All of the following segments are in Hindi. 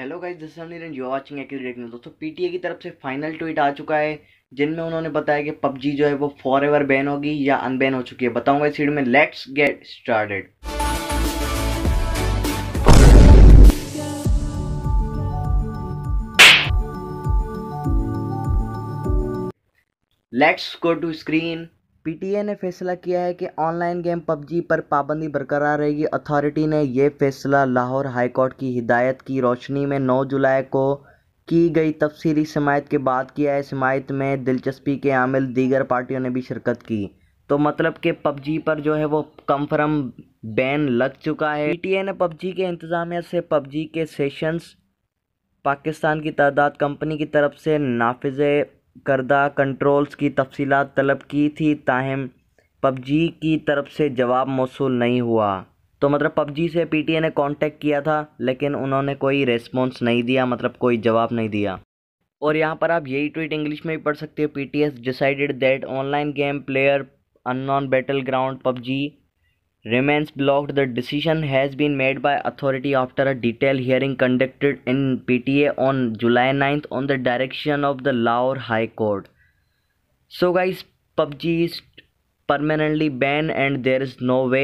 hello guys this you are watching accurate news दोस्तों पीटीए की तरफ से फाइनल ट्वीट आ चुका है जिनमें उन्होंने बताया कि पबजी जो है वो फॉर एवर बैन होगी या अनबैन हो चुकी है बताऊंगा इस वीडियो में let's get started let's go to screen PTA ने फैसला किया है कि ऑनलाइन गेम पबजी पर पाबंदी बरकरार रहेगी अथॉरिटी ने यह फैसला लाहौर हाईकोर्ट की हिदायत की रोशनी में 9 जुलाई को की गई तफसीली समायत के बाद किया है समायत में दिलचस्पी के आमिल दीगर पार्टियों ने भी शिरकत की तो मतलब कि पबजी पर जो है वो कंफर्म बैन लग चुका है पी ने पबजी के इंतज़ामिया से पबजी के सेशंस पाकिस्तान की तादाद कंपनी की तरफ से नाफिज करदा कंट्रोल्स की तफसीत तलब की थी ताहम पबजी की तरफ से जवाब मौसू नहीं हुआ तो मतलब पबजी से ए ने कांटेक्ट किया था लेकिन उन्होंने कोई रेस्पॉन्स नहीं दिया मतलब कोई जवाब नहीं दिया और यहाँ पर आप यही ट्वीट इंग्लिश में भी पढ़ सकते हो P T S decided that online game player non battle ground PUBG remains blocked the decision has been made by authority after a detailed hearing conducted in PTA on July 9th on the direction of the Lahore High Court so guys PUBG is permanently ban and there is no way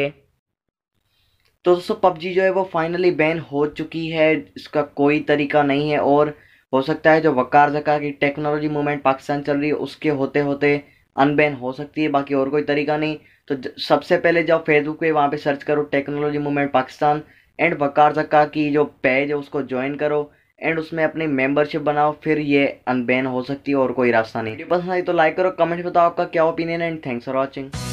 तो दोस्तों पबजी जो है वो फाइनली बैन हो चुकी है इसका कोई तरीका नहीं है और हो सकता है जो वकार जका की टेक्नोलॉजी मूवमेंट पाकिस्तान चल रही है उसके होते होते अनबैन हो सकती है बाकी और कोई तरीका नहीं तो सबसे पहले जाओ फेसबुक पे वहाँ पे सर्च करो technology movement Pakistan and Waqar Zaka की जो पेज है उसको ज्वाइन करो एंड उसमें अपनी मेंबरशिप बनाओ फिर ये अनबैन हो सकती है और कोई रास्ता नहीं पसंद आई तो लाइक करो कमेंट बताओ आपका क्या opinion and thanks for watching